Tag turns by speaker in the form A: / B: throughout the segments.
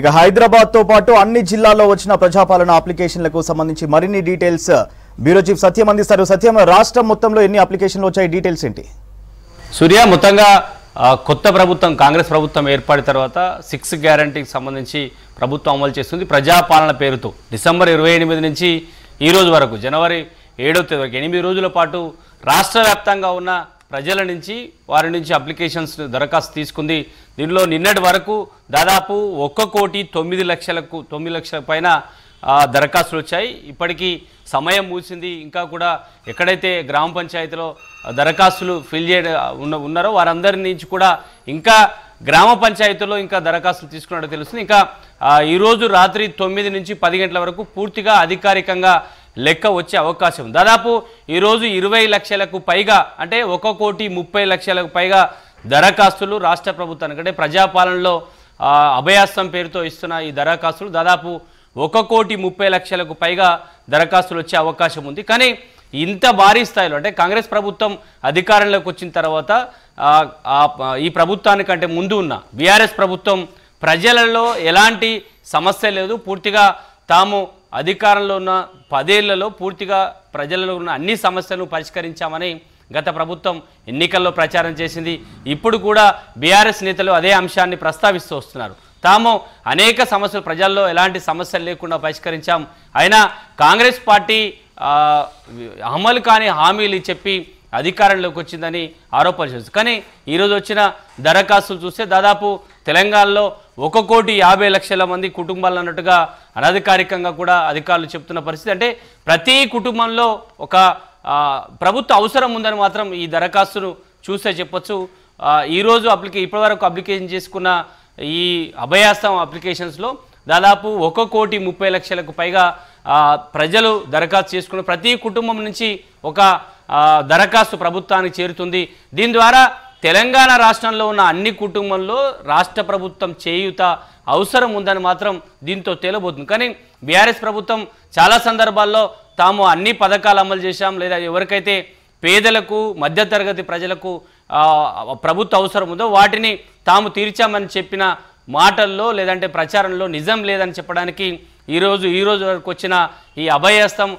A: ఇక హైదరాబాద్ తో పాటు అన్ని జిల్లాల్లో వచ్చిన ప్రజాపాలన అప్లికేషన్లకు సంబంధించి మరిన్ని డీటెయిల్స్ బ్యూరో చీఫ్ సత్యం అందిస్తారు సత్యం రాష్ట్రం మొత్తంలో ఎన్ని అప్లికేషన్లు వచ్చాయి డీటెయిల్స్ ఏంటి సూర్య మొత్తంగా కొత్త ప్రభుత్వం కాంగ్రెస్ ప్రభుత్వం ఏర్పడిన తర్వాత సిక్స్ గ్యారంటీకి సంబంధించి ప్రభుత్వం అమలు చేస్తుంది ప్రజాపాలన పేరుతో డిసెంబర్ ఇరవై ఎనిమిది నుంచి ఈ రోజు వరకు జనవరి ఏడో తేదీ వరకు ఎనిమిది రోజుల పాటు రాష్ట్ర ఉన్న ప్రజల నుంచి వారి నుంచి అప్లికేషన్స్ దరఖాస్తు తీసుకుంది దీనిలో నిన్నటి వరకు దాదాపు ఒక్క కోటి తొమ్మిది లక్షలకు తొమ్మిది లక్షల పైన దరఖాస్తులు వచ్చాయి ఇప్పటికీ సమయం మూసింది ఇంకా కూడా ఎక్కడైతే గ్రామ పంచాయతీలో దరఖాస్తులు ఫిల్ చేయ ఉన్న ఉన్నారో వారందరి నుంచి కూడా ఇంకా గ్రామ పంచాయతీలో ఇంకా దరఖాస్తులు తీసుకున్నట్టు తెలుస్తుంది ఇంకా ఈరోజు రాత్రి తొమ్మిది నుంచి పది గంటల వరకు పూర్తిగా అధికారికంగా లెక్క వచ్చే అవకాశం దాదాపు ఈరోజు ఇరవై లక్షలకు పైగా అంటే ఒక కోటి ముప్పై లక్షలకు పైగా దరఖాస్తులు రాష్ట్ర ప్రభుత్వానికి అంటే ప్రజాపాలనలో అభయాస్తం పేరుతో ఇస్తున్న ఈ దరఖాస్తులు దాదాపు ఒక కోటి ముప్పై లక్షలకు పైగా దరఖాస్తులు వచ్చే అవకాశం ఉంది కానీ ఇంత భారీ స్థాయిలో అంటే కాంగ్రెస్ ప్రభుత్వం అధికారంలోకి వచ్చిన తర్వాత ఈ ప్రభుత్వానికంటే ముందు ఉన్న బీఆర్ఎస్ ప్రభుత్వం ప్రజలలో ఎలాంటి సమస్య లేదు పూర్తిగా తాము అధికారంలో ఉన్న పదేళ్లలో పూర్తిగా ప్రజలలో ఉన్న అన్ని సమస్యలను పరిష్కరించామని గత ప్రభుత్వం ఎన్నికల్లో ప్రచారం చేసింది ఇప్పుడు కూడా బీఆర్ఎస్ నేతలు అదే అంశాన్ని ప్రస్తావిస్తూ వస్తున్నారు తాము అనేక సమస్యలు ప్రజల్లో ఎలాంటి సమస్యలు లేకుండా పరిష్కరించాం అయినా కాంగ్రెస్ పార్టీ అమలు కాని హామీలు చెప్పి అధికారంలోకి వచ్చిందని ఆరోపణలు చేస్తుంది కానీ ఈరోజు వచ్చిన దరఖాస్తులు చూస్తే దాదాపు తెలంగాణలో ఒక కోటి యాభై లక్షల మంది కుటుంబాలు అన్నట్టుగా అనధికారికంగా కూడా అధికారులు చెప్తున్న పరిస్థితి అంటే ప్రతి కుటుంబంలో ఒక ప్రభుత్వ అవసరం ఉందని మాత్రం ఈ దరఖాస్తును చూస్తే చెప్పొచ్చు ఈరోజు అప్లికే ఇప్పటివరకు అప్లికేషన్ చేసుకున్న ఈ అభయాస్తం అప్లికేషన్స్లో దాదాపు ఒక కోటి ముప్పై లక్షలకు పైగా ప్రజలు దరఖాస్తు చేసుకున్న ప్రతి కుటుంబం నుంచి ఒక దరఖాస్తు ప్రభుత్వానికి చేరుతుంది దీని ద్వారా తెలంగాణ రాష్ట్రంలో ఉన్న అన్ని కుటుంబంలో రాష్ట్ర ప్రభుత్వం చేయుత అవసరం ఉందని మాత్రం దీంతో తేలబోతుంది కానీ బీఆర్ఎస్ ప్రభుత్వం చాలా సందర్భాల్లో తాము అన్ని పథకాలు అమలు చేశాం లేదా ఎవరికైతే పేదలకు మధ్యతరగతి ప్రజలకు ప్రభుత్వ అవసరం ఉందో వాటిని తాము తీర్చామని చెప్పిన మాటల్లో లేదంటే ప్రచారంలో నిజం లేదని చెప్పడానికి ఈరోజు ఈరోజు వరకు వచ్చిన ఈ అభయస్తం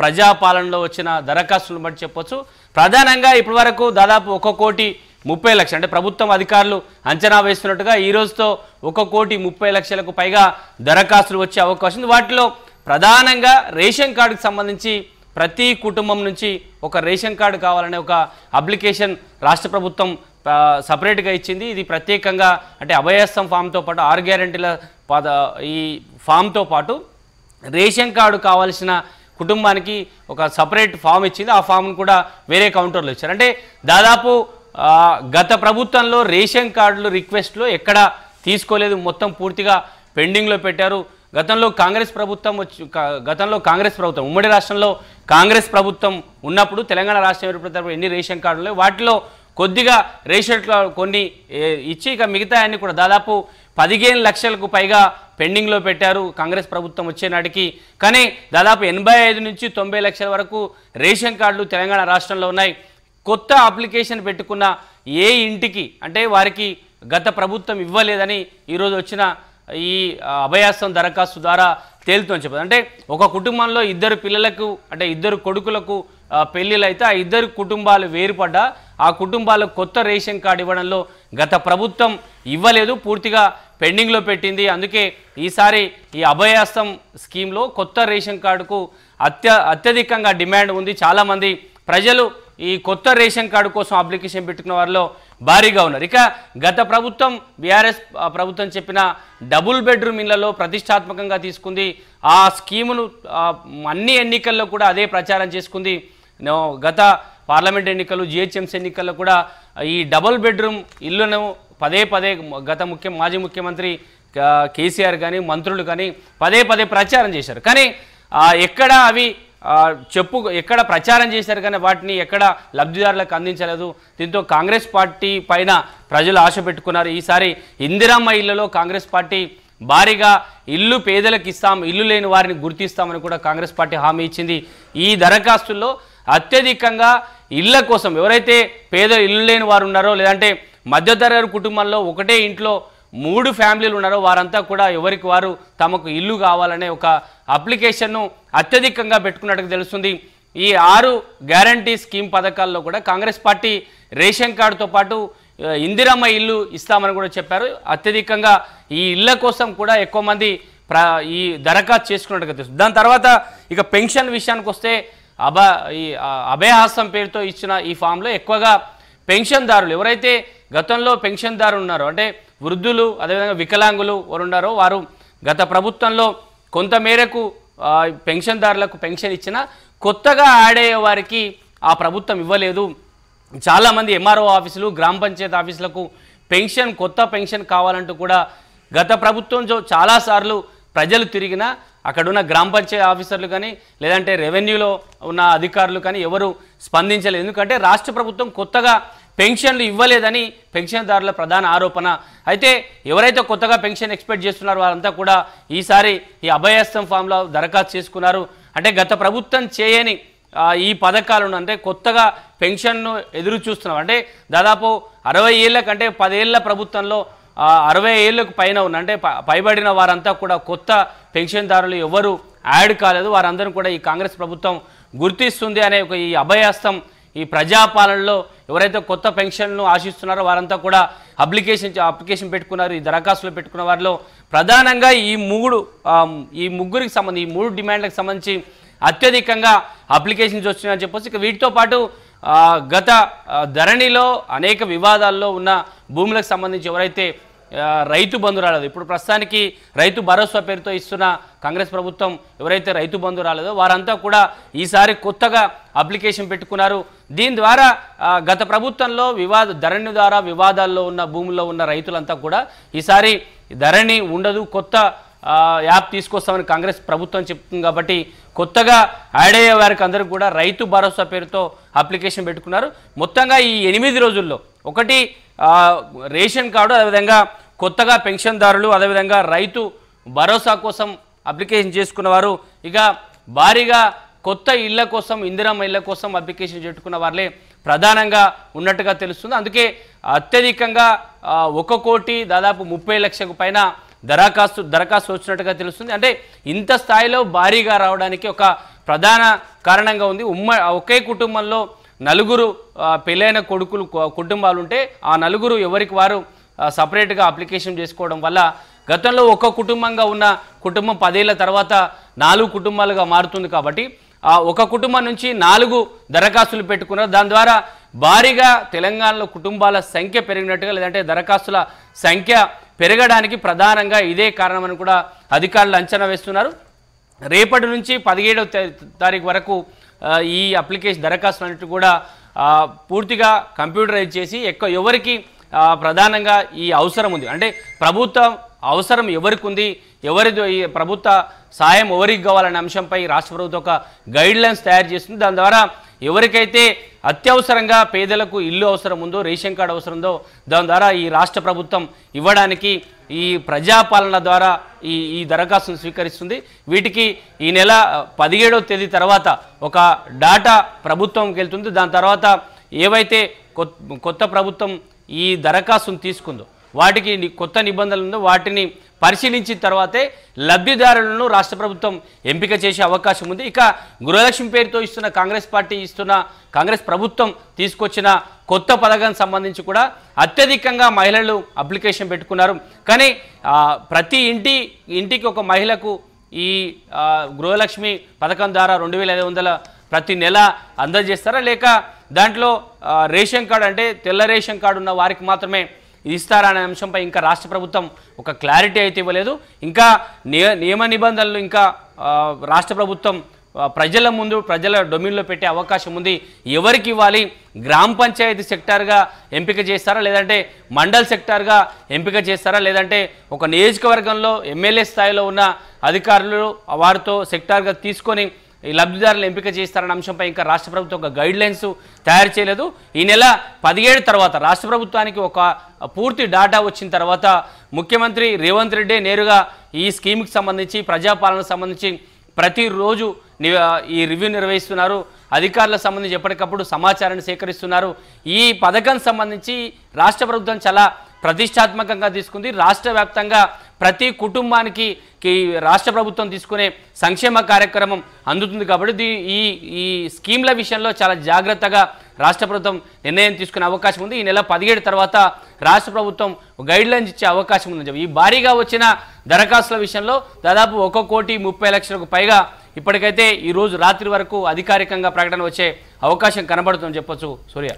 A: ప్రజాపాలనలో వచ్చిన దరఖాస్తులను బట్టి చెప్పొచ్చు ప్రధానంగా ఇప్పటి వరకు దాదాపు ఒక కోటి ముప్పై లక్షలు అంటే ప్రభుత్వం అధికారులు అంచనా వేస్తున్నట్టుగా ఈ రోజుతో ఒక కోటి ముప్పై లక్షలకు పైగా దరఖాస్తులు వచ్చే అవకాశం ఉంది వాటిలో ప్రధానంగా రేషన్ కార్డుకు సంబంధించి ప్రతి కుటుంబం నుంచి ఒక రేషన్ కార్డు కావాలనే ఒక అప్లికేషన్ రాష్ట్ర ప్రభుత్వం సపరేట్గా ఇచ్చింది ఇది ప్రత్యేకంగా అంటే అభయస్థం ఫామ్తో పాటు ఆరు గ్యారంటీల ఈ ఫామ్తో పాటు రేషన్ కార్డు కావాల్సిన కుటుంబానికి ఒక సపరేట్ ఫామ్ ఇచ్చింది ఆ ఫామ్ను కూడా వేరే కౌంటర్లో ఇచ్చారు అంటే దాదాపు గత ప్రభుత్వంలో రేషన్ కార్డులు రిక్వెస్ట్లు ఎక్కడ తీసుకోలేదు మొత్తం పూర్తిగా పెండింగ్లో పెట్టారు గతంలో కాంగ్రెస్ ప్రభుత్వం వచ్చి గతంలో కాంగ్రెస్ ప్రభుత్వం ఉమ్మడి రాష్ట్రంలో కాంగ్రెస్ ప్రభుత్వం ఉన్నప్పుడు తెలంగాణ రాష్ట్రం ఏర్పడినప్పుడు ఎన్ని రేషన్ కార్డులు వాటిలో కొద్దిగా రేషన్ కొన్ని ఇచ్చి ఇక మిగతా అన్ని కూడా దాదాపు పదిహేను లక్షలకు పైగా పెండింగ్లో పెట్టారు కాంగ్రెస్ ప్రభుత్వం వచ్చేనాటికి కానీ దాదాపు ఎనభై ఐదు నుంచి తొంభై లక్షల వరకు రేషన్ కార్డులు తెలంగాణ రాష్ట్రంలో ఉన్నాయి కొత్త అప్లికేషన్ పెట్టుకున్న ఏ ఇంటికి అంటే వారికి గత ప్రభుత్వం ఇవ్వలేదని ఈరోజు వచ్చిన ఈ అభయాస్తం దరఖాస్తు ద్వారా తేలుతుందని చెప్పదు అంటే ఒక కుటుంబంలో ఇద్దరు పిల్లలకు అంటే ఇద్దరు కొడుకులకు పెళ్లిలు అయితే ఆ ఇద్దరు కుటుంబాలు వేరుపడ్డా ఆ కుటుంబాలకు కొత్త రేషన్ కార్డు ఇవ్వడంలో గత ప్రభుత్వం ఇవ్వలేదు పూర్తిగా పెండింగ్లో పెట్టింది అందుకే ఈసారి ఈ అభయాస్తం స్కీమ్లో కొత్త రేషన్ కార్డుకు అత్య అత్యధికంగా డిమాండ్ ఉంది చాలామంది ప్రజలు ఈ కొత్త రేషన్ కార్డు కోసం అప్లికేషన్ పెట్టుకున్న వారిలో భారీగా ఉన్నారు ఇక గత ప్రభుత్వం బీఆర్ఎస్ ప్రభుత్వం చెప్పిన డబుల్ బెడ్రూమ్ ఇళ్లలో ప్రతిష్టాత్మకంగా తీసుకుంది ఆ స్కీమును అన్ని ఎన్నికల్లో కూడా అదే ప్రచారం చేసుకుంది గత పార్లమెంట్ ఎన్నికలు జిహెచ్ఎంసీ ఎన్నికల్లో కూడా ఈ డబుల్ బెడ్రూమ్ ఇల్లును పదే పదే గత ముఖ్య మాజీ ముఖ్యమంత్రి కేసీఆర్ కానీ మంత్రులు కానీ పదే పదే ప్రచారం చేశారు కానీ ఎక్కడ అవి చెప్పు ఎక్కడ ప్రచారం చేశారు కానీ వాటిని ఎక్కడ లబ్ధిదారులకు అందించలేదు దీంతో కాంగ్రెస్ పార్టీ పైన ప్రజలు ఆశ పెట్టుకున్నారు ఈసారి ఇందిరామ్మ ఇళ్లలో కాంగ్రెస్ పార్టీ భారీగా ఇల్లు పేదలకు ఇస్తాం ఇల్లు లేని వారిని గుర్తిస్తామని కూడా కాంగ్రెస్ పార్టీ హామీ ఇచ్చింది ఈ దరఖాస్తుల్లో అత్యధికంగా ఇళ్ల కోసం ఎవరైతే పేద ఇల్లు లేని వారు ఉన్నారో లేదంటే మధ్యతరగతి కుటుంబంలో ఒకటే ఇంట్లో మూడు ఫ్యామిలీలు ఉన్నారో వారంతా కూడా ఎవరికి వారు తమకు ఇల్లు కావాలనే ఒక అప్లికేషన్ను అత్యధికంగా పెట్టుకున్నట్టు తెలుస్తుంది ఈ ఆరు గ్యారంటీ స్కీమ్ పథకాల్లో కూడా కాంగ్రెస్ పార్టీ రేషన్ కార్డుతో పాటు ఇందిరమ్మ ఇల్లు ఇస్తామని కూడా చెప్పారు అత్యధికంగా ఈ ఇళ్ళ కోసం కూడా ఎక్కువ మంది ఈ దరఖాస్తు చేసుకున్నట్టుగా తెలుస్తుంది దాని తర్వాత ఇక పెన్షన్ విషయానికి వస్తే అభ ఈ అభయహస్తం పేరుతో ఇచ్చిన ఈ ఫామ్లో ఎక్కువగా పెన్షన్దారులు ఎవరైతే గతంలో పెన్షన్దారు ఉన్నారో అంటే వృద్ధులు అదేవిధంగా వికలాంగులు ఉన్నారో వారు గత ప్రభుత్వంలో కొంతమేరకు పెన్షన్దారులకు పెన్షన్ ఇచ్చిన కొత్తగా ఆడే వారికి ఆ ప్రభుత్వం ఇవ్వలేదు చాలామంది ఎంఆర్ఓ ఆఫీసులు గ్రామ పంచాయతీ ఆఫీసులకు పెన్షన్ కొత్త పెన్షన్ కావాలంటూ కూడా గత ప్రభుత్వంతో చాలాసార్లు ప్రజలు తిరిగినా అక్కడున్న గ్రామ పంచాయతీ ఆఫీసర్లు కానీ లేదంటే రెవెన్యూలో ఉన్న అధికారులు కానీ ఎవరు స్పందించలేదు ఎందుకంటే రాష్ట్ర ప్రభుత్వం కొత్తగా పెన్షన్లు ఇవ్వలేదని పెన్షన్దారుల ప్రధాన ఆరోపణ అయితే ఎవరైతే కొత్తగా పెన్షన్ ఎక్స్పెక్ట్ చేస్తున్నారో వారంతా కూడా ఈసారి ఈ అభయస్థం ఫామ్లో దరఖాస్తు చేసుకున్నారు అంటే గత ప్రభుత్వం చేయని ఈ పథకాలు అంటే కొత్తగా పెన్షన్ను ఎదురు చూస్తున్నాం అంటే దాదాపు అరవై ఏళ్ళ కంటే పదేళ్ల ప్రభుత్వంలో అరవై ఏళ్ళకు పైన ఉన్న అంటే పైబడిన వారంతా కూడా కొత్త పెన్షన్దారులు ఎవరు యాడ్ కాలేదు వారందరూ కూడా ఈ కాంగ్రెస్ ప్రభుత్వం గుర్తిస్తుంది అనే ఒక ఈ అభయాస్తం ఈ ప్రజాపాలనలో ఎవరైతే కొత్త పెన్షన్ను ఆశిస్తున్నారో వారంతా కూడా అప్లికేషన్ అప్లికేషన్ పెట్టుకున్నారు ఈ దరఖాస్తులు పెట్టుకున్న వారిలో ప్రధానంగా ఈ మూడు ఈ ముగ్గురికి సంబంధించి ఈ మూడు డిమాండ్లకు సంబంధించి అత్యధికంగా అప్లికేషన్స్ వచ్చినాయని చెప్పొచ్చు ఇక వీటితో పాటు గత ధరణిలో అనేక వివాదాల్లో ఉన్న భూములకు సంబంధించి ఎవరైతే రైతు బంధు రాలేదు ఇప్పుడు ప్రస్తుతానికి రైతు భరోసా పేరుతో ఇస్తున్న కాంగ్రెస్ ప్రభుత్వం ఎవరైతే రైతు బంధు రాలేదో వారంతా కూడా ఈసారి కొత్తగా అప్లికేషన్ పెట్టుకున్నారు దీని ద్వారా గత ప్రభుత్వంలో వివాద ధరణి ద్వారా వివాదాల్లో ఉన్న భూముల్లో ఉన్న రైతులంతా కూడా ఈసారి ధరణి ఉండదు కొత్త యాప్ తీసుకొస్తామని కాంగ్రెస్ ప్రభుత్వం చెప్తుంది కాబట్టి కొత్తగా యాడ్ అయ్యే వారికి అందరూ కూడా రైతు భరోసా పేరుతో అప్లికేషన్ పెట్టుకున్నారు మొత్తంగా ఈ ఎనిమిది రోజుల్లో ఒకటి రేషన్ కార్డు అదేవిధంగా కొత్తగా పెన్షన్దారులు అదేవిధంగా రైతు భరోసా కోసం అప్లికేషన్ చేసుకున్నవారు ఇక భారీగా కొత్త ఇళ్ల కోసం ఇందిరమ్మ ఇళ్ల కోసం అప్లికేషన్ చెట్టుకున్న వాళ్ళే ప్రధానంగా ఉన్నట్టుగా తెలుస్తుంది అందుకే అత్యధికంగా ఒక కోటి దాదాపు ముప్పై లక్షలకు పైన దరఖాస్తు దరఖాస్తు వచ్చినట్టుగా తెలుస్తుంది అంటే ఇంత స్థాయిలో భారీగా రావడానికి ఒక ప్రధాన కారణంగా ఉంది ఉమ్మ ఒకే కుటుంబంలో నలుగురు పెళ్ళైన కొడుకులు కుటుంబాలు ఉంటే ఆ నలుగురు ఎవరికి వారు సపరేట్గా అప్లికేషన్ చేసుకోవడం వల్ల గతంలో ఒక్క కుటుంబంగా ఉన్న కుటుంబం పదేళ్ల తర్వాత నాలుగు కుటుంబాలుగా మారుతుంది కాబట్టి ఆ ఒక కుటుంబం నుంచి నాలుగు దరఖాస్తులు పెట్టుకున్నారు దాని ద్వారా భారీగా తెలంగాణలో కుటుంబాల సంఖ్య పెరిగినట్టుగా లేదంటే దరఖాస్తుల సంఖ్య పెరగడానికి ప్రధానంగా ఇదే కారణమని కూడా అధికారులు అంచనా వేస్తున్నారు రేపటి నుంచి పదిహేడవ తారీఖు వరకు ఈ అప్లికేషన్ దరఖాస్తులు అన్నిటి కూడా పూర్తిగా కంప్యూటరైజ్ చేసి ఎక్కువ ఎవరికి ప్రధానంగా ఈ అవసరం ఉంది అంటే ప్రభుత్వం అవసరం ఎవరికి ఉంది ఎవరి ప్రభుత్వ సాయం ఎవరికి కావాలనే అంశంపై రాష్ట్ర ప్రభుత్వం ఒక గైడ్ లైన్స్ తయారు చేస్తుంది దాని ద్వారా ఎవరికైతే అత్యవసరంగా పేదలకు ఇల్లు అవసరం ఉందో రేషన్ కార్డు అవసరం ఉందో దాని ద్వారా ఈ రాష్ట్ర ప్రభుత్వం ఇవ్వడానికి ఈ ప్రజాపాలన ద్వారా ఈ ఈ దరఖాస్తును స్వీకరిస్తుంది వీటికి ఈ నెల పదిహేడవ తేదీ తర్వాత ఒక డాటా ప్రభుత్వంకి వెళ్తుంది దాని తర్వాత ఏవైతే కొత్త ప్రభుత్వం ఈ దరఖాస్తును తీసుకుందో వాటికి కొత్త నిబంధనలు ఉందో వాటిని పరిశీలించిన తర్వాతే లబ్ధిదారులను రాష్ట్ర ప్రభుత్వం ఎంపిక చేసే అవకాశం ఉంది ఇక గృహలక్ష్మి పేరుతో ఇస్తున్న కాంగ్రెస్ పార్టీ ఇస్తున్న కాంగ్రెస్ ప్రభుత్వం తీసుకొచ్చిన కొత్త పథకానికి సంబంధించి కూడా అత్యధికంగా మహిళలు అప్లికేషన్ పెట్టుకున్నారు కానీ ప్రతి ఇంటి ఇంటికి ఒక మహిళకు ఈ గృహలక్ష్మి పథకం ద్వారా రెండు వేల ఐదు వందల ప్రతి నెల అందజేస్తారా లేక దాంట్లో రేషన్ కార్డు అంటే తెల్ల రేషన్ కార్డు ఉన్న వారికి మాత్రమే ఇది ఇస్తారనే అంశంపై ఇంకా రాష్ట్ర ప్రభుత్వం ఒక క్లారిటీ అయితే ఇవ్వలేదు ఇంకా నియమ నిబంధనలు ఇంకా రాష్ట్ర ప్రభుత్వం ప్రజల ముందు ప్రజల డొమిన్లో పెట్టే అవకాశం ఉంది ఎవరికి ఇవ్వాలి గ్రామ పంచాయతీ సెక్టార్గా ఎంపిక చేస్తారా లేదంటే మండల్ సెక్టార్గా ఎంపిక చేస్తారా లేదంటే ఒక నియోజకవర్గంలో ఎమ్మెల్యే స్థాయిలో ఉన్న అధికారులు వారితో సెక్టార్గా తీసుకొని ఈ లబ్ధిదారులు ఎంపిక చేస్తారన్న అంశంపై ఇంకా రాష్ట్ర ప్రభుత్వం ఒక గైడ్ లైన్స్ తయారు చేయలేదు ఈ నెల పదిహేడు తర్వాత రాష్ట్ర ప్రభుత్వానికి ఒక పూర్తి డాటా వచ్చిన తర్వాత ముఖ్యమంత్రి రేవంత్ రెడ్డి నేరుగా ఈ స్కీమ్కి సంబంధించి ప్రజాపాలనకు సంబంధించి ప్రతిరోజు ఈ రివ్యూ నిర్వహిస్తున్నారు అధికారులకు సంబంధించి ఎప్పటికప్పుడు సమాచారాన్ని సేకరిస్తున్నారు ఈ పథకం సంబంధించి రాష్ట్ర ప్రభుత్వం చాలా ప్రతిష్టాత్మకంగా తీసుకుంది రాష్ట్ర వ్యాప్తంగా ప్రతి కుటుంబానికి రాష్ట్ర ప్రభుత్వం తీసుకునే సంక్షేమ కార్యక్రమం అందుతుంది కాబట్టి ఈ ఈ స్కీమ్ల విషయంలో చాలా జాగ్రత్తగా రాష్ట్ర ప్రభుత్వం నిర్ణయం తీసుకునే అవకాశం ఉంది ఈ నెల పదిహేడు తర్వాత రాష్ట్ర ప్రభుత్వం లైన్స్ ఇచ్చే అవకాశం ఉందని చెప్పి ఈ భారీగా వచ్చిన దరఖాస్తుల విషయంలో దాదాపు ఒక కోటి ముప్పై లక్షలకు పైగా ఇప్పటికైతే ఈరోజు రాత్రి వరకు అధికారికంగా ప్రకటన వచ్చే అవకాశం కనబడుతుందని చెప్పొచ్చు సూర్య